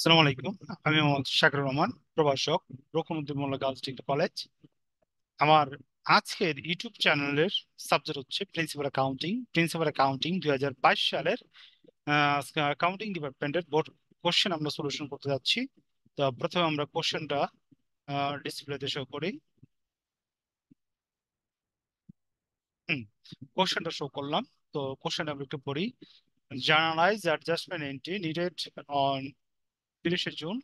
আসসালামু আলাইকুম আমি মোহাম্মদ শাকির রহমান প্রভাষক Rokmuddin Molla girls degree college আমার আজকের ইউটিউব চ্যানেলের সাবজেক্ট হচ্ছে প্রিন্সিপাল অ্যাকাউন্টিং প্রিন্সিপাল অ্যাকাউন্টিং দুই হাজার বাইশ সালের অ্যাকাউন্টিং ডিপার্টমেন্টের বোর্ড কোশ্চেন আমরা সলিউশন করতে যাচ্ছি তো প্রথমে আমরা কোশ্চেনটা ডিসপ্লেতে শো করি কোশ্চেনটা শো করলাম তো কোশ্চেনটা আমরা একটু পড়ি journalise adjustment entry needed on তিরিশে জুন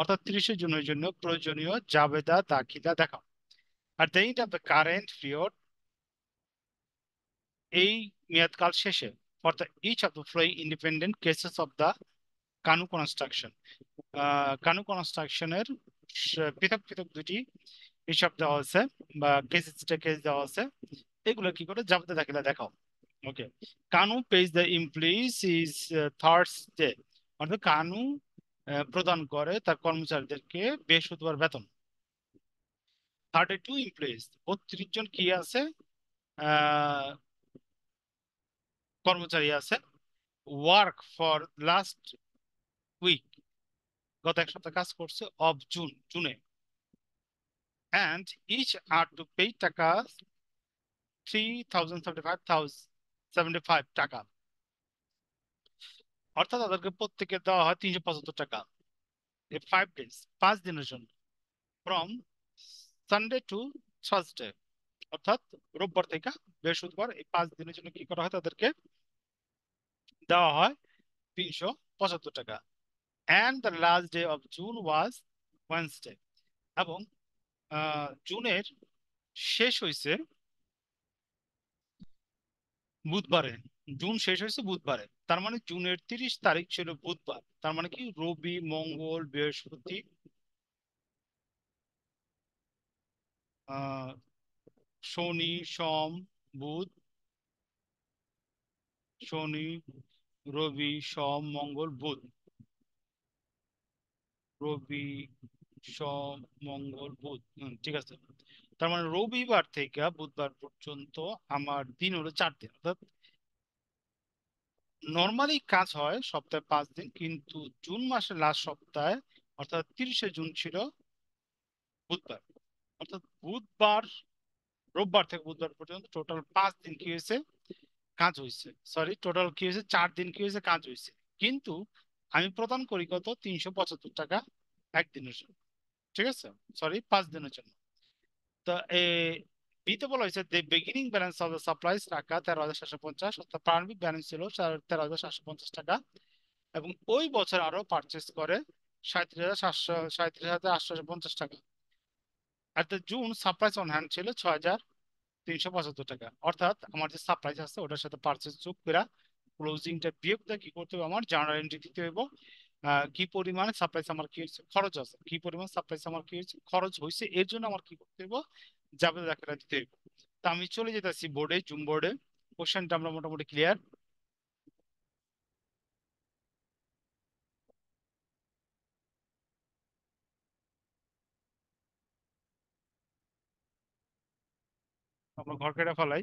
অর্থাৎ তিরিশে জুনের জন্য প্রয়োজনীয় জাবেদা দাখিলা দেখাও আর দেট অফ দ্য কারেন্ট পিরিয়ড এই মেয়াদকাল শেষে অর্থাৎ each of the following independent cases of the Kanu construction Kanu কনস্ট্রাকশনের পৃথক পৃথক দুটি এইসব দেওয়া হয়েছে বা কেসেসটা কেস দেওয়া হয়েছে এগুলো কি করে জাবেদা দাখিলা দেখাও okay Kanu pays the employees each day অর্থাৎ কানু প্রদান করে তার কর্মচারীদেরকে বৃহস্পতিবার বেতন থার্টি টু এমপ্লয়িজ বত্রিশ জন কি আছে কর্মচারী আছে ওয়ার্ক ফর লাস্ট উইক গত এক সপ্তাহ কাজ করছে অফ জুন জুনে and each are to pay টাকা three thousand seventy five thousand seventy five টাকা অর্থাৎ তাদেরকে প্রত্যেকে দেওয়া হয় তিনশো পঁচাত্তর টাকা ফাইভ ডেজ পাঁচ দিনের জন্য ফ্রম সানডে টু থার্সডে অর্থাৎ রোববার থেকে বৃহস্পতিবার এই পাঁচ দিনের জন্য কি করা হয় তাদেরকে দেওয়া হয় তিনশো পঁচাত্তর টাকা and the last day of June was Wednesday এবং জুনের শেষ হয়েছে বুধবারে জুন শেষ হয়েছে বুধবারে তার মানে জুনের তিরিশ তারিখ ছিল বুধবার তার মানে কি রবি মঙ্গল বৃহস্পতি শনি সোম বুধ শনি রবি সোম মঙ্গল বুধ রবি সোম মঙ্গল বুধ ঠিক আছে তার মানে রবিবার থেকে বুধবার পর্যন্ত আমার দিন হলো চার দিন অর্থাৎ নর্মালি কাজ হয় সপ্তাহে পাঁচ দিন কিন্তু জুন মাসের লাস্ট সপ্তাহে অর্থাৎ তিরিশে জুন ছিল বুধবার অর্থাৎ বুধবার রোববার থেকে বুধবার পর্যন্ত টোটাল পাঁচ দিন কি হয়েছে কাজ হয়েছে সরি টোটাল কি হয়েছে চার দিন কি হয়েছে কাজ হয়েছে কিন্তু আমি প্রদান করি কত তিনশো পঁচাত্তর টাকা একদিনের জন্য ঠিক আছে সরি পাঁচ দিনের জন্য তো বিতে বলা হয়েছে the beginning balance of the supplies টাকা তেরো হাজার সাতশো পঞ্চাশ অর্থাৎ প্রারম্ভিক ব্যালেন্স ছিল তেরো হাজার সাতশো পঞ্চাশ টাকা এবং ওই বছর আরো পারচেস করে সাঁত্রিশ হাজার সাতশো সাঁত্রিশ হাজার আটশো পঞ্চাশ টাকা আর তো জুন সাপ্লাইজ অন হ্যান্ড ছিল ছয় হাজার তিনশো পঁচাত্তর টাকা অর্থাৎ আমার যে সাপ্লাইজ আছে ওটার সাথে পারচেস যোগ করা ক্লোজিংটা বিয়োগটা দিয়ে কি করতে হবে আমার জার্নাল এন্ট্রি দিতে হবে কি পরিমাণে সাপ্লাইজ আমার কি হয়েছে খরচ আছে কি পরিমাণ সাপ্লাইজ আমার কি হয়েছে খরচ হয়েছে এর জন্য আমার কি করতে হবে যাবে দেখা যাচ্ছে তো আমি চলে যেতেছি বোর্ডে জুম বোর্ডে কোশ্চেনটা আমরা মোটামুটি ক্লিয়ার আমরা ঘর কেটে ফেলাই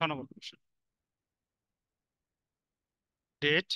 ধন্যবাদ ডেট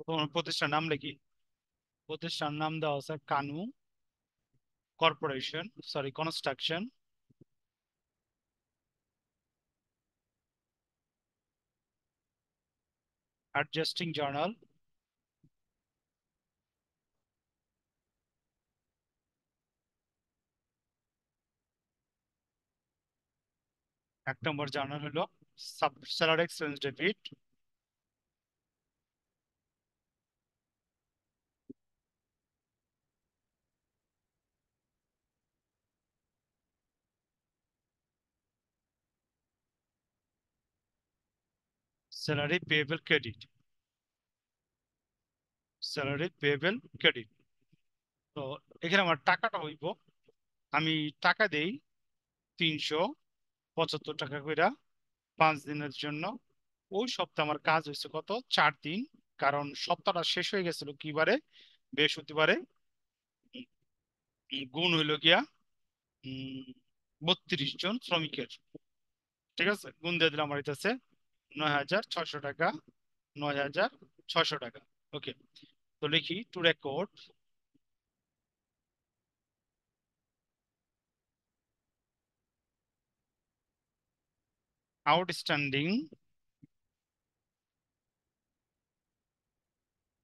তোমার প্রতিষ্ঠান নাম কি প্রতিষ্ঠান নাম দেওয়া আছে Kanu corporation sorry construction adjusting journal এক নম্বর জার্নাল হলো সাব salary expense debit salary payable credit salary payable credit তো এখানে আমার টাকাটা হইব আমি টাকা দেই তিনশো পঁচাত্তর টাকা কইরা পাঁচ দিনের জন্য ওই সপ্তাহে আমার কাজ হয়েছে কত চার দিন কারণ সপ্তাহটা শেষ হয়ে গেছিল কিবারে বৃহস্পতিবারে গুণ হইল গিয়া বত্রিশ জন শ্রমিকের ঠিক আছে গুণ দিয়ে দিলাম আমার এটা নয় হাজার ছশো টাকা নয় হাজার ছশো টাকা ওকে তো লিখি to record outstanding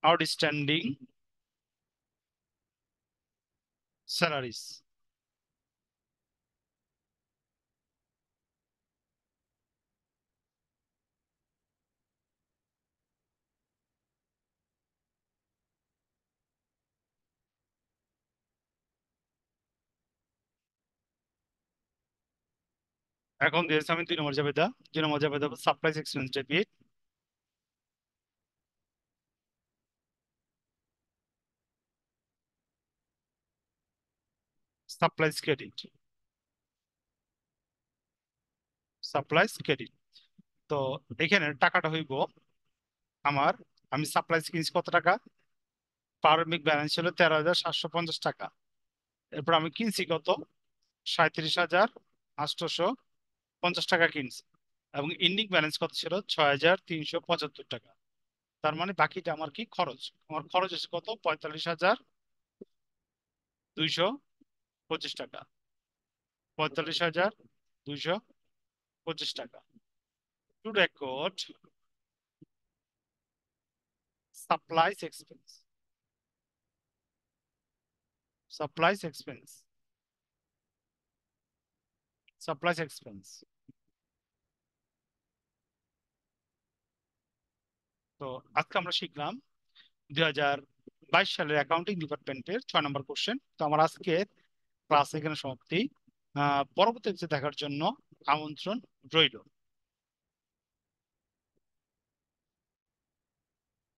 outstanding salaries এখন দিয়েছে আমি দুই নম্বর যাবে দা দুই নম্বর যাবে the supplies expense debit supplies credit supplies credit তো এখানে টাকাটা হইব আমার আমি সাপ্লাইজ কিনছি কত টাকা প্রারম্ভিক ব্যালেন্স ছিল তেরো হাজার সাতশো পঞ্চাশ টাকা এরপর আমি কিনছি কত সাঁত্রিশ হাজার আষ্টশো পঞ্চাশ টাকা কিনছে এবং ইন্ডিং ব্যালেন্স কত ছিল ছয় হাজার তিনশো পঁচাত্তর টাকা তার মানে বাকিটা আমার কি খরচ আমার খরচ হচ্ছে কত পঁয়তাল্লিশ হাজার দুইশো পঁচিশ টাকা পঁয়তাল্লিশ হাজার দুইশো পঁচিশ টাকা to record supplies expense supplies expense Supply expense. তো আজকে আমরা শিখলাম দুই সালের অ্যাকাউন্টিং ডিপার্টমেন্টের ছয় নম্বর কোশ্চেন তো আমার আজকে ক্লাস এখানে সমাপ্তি পরবর্তীতে দেখার জন্য আমন্ত্রণ রইল